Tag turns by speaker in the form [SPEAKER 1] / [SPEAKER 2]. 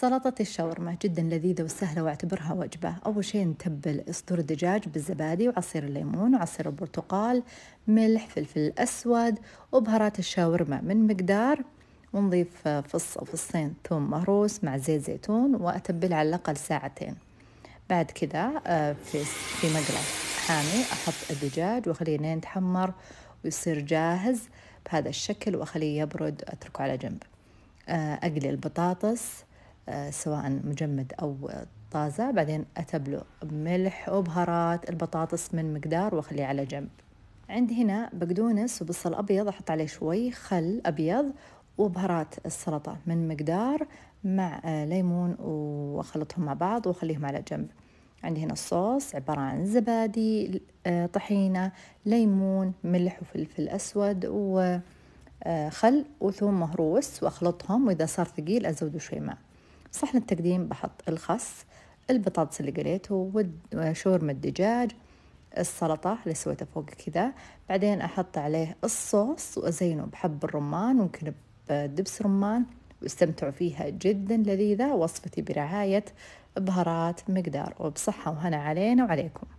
[SPEAKER 1] سلطة الشاورما جدا لذيذة وسهلة واعتبرها وجبة أول شيء نتبل صدور الدجاج بالزبادي وعصير الليمون وعصير البرتقال ملح فلفل أسود وبهارات الشاورما من مقدار ونضيف فص أو فصين ثوم مهروس مع زيت زيتون وأتبل على الأقل ساعتين بعد كذا آه، في في مقلة حامي أحط الدجاج وأخليه لين يتحمر ويصير جاهز بهذا الشكل وأخليه يبرد أتركه على جنب آه، أقلي البطاطس آه، سواء مجمد أو طازة بعدين أتبله بملح وبهارات البطاطس من مقدار وأخليه على جنب عندي هنا بقدونس وبصل أبيض أحط عليه شوي خل أبيض وبهارات السلطة من مقدار مع آه، ليمون وأخلطهم مع بعض وأخليهم على جنب عندي هنا الصوص عبارة عن زبادي آه، طحينة ليمون ملح وفلفل أسود وخل وثوم مهروس وأخلطهم وإذا صار ثقيل أزوده شوي ماء صحن التقديم بحط الخس البطاطس اللي قليته وشورمة الدجاج السلطة اللي سويتها فوق كذا بعدين أحط عليه الصوص وأزينه بحب الرمان ممكن بدبس رمان واستمتعوا فيها جدا لذيذة وصفتي برعاية بهارات مقدار وبصحة وهنا علينا وعليكم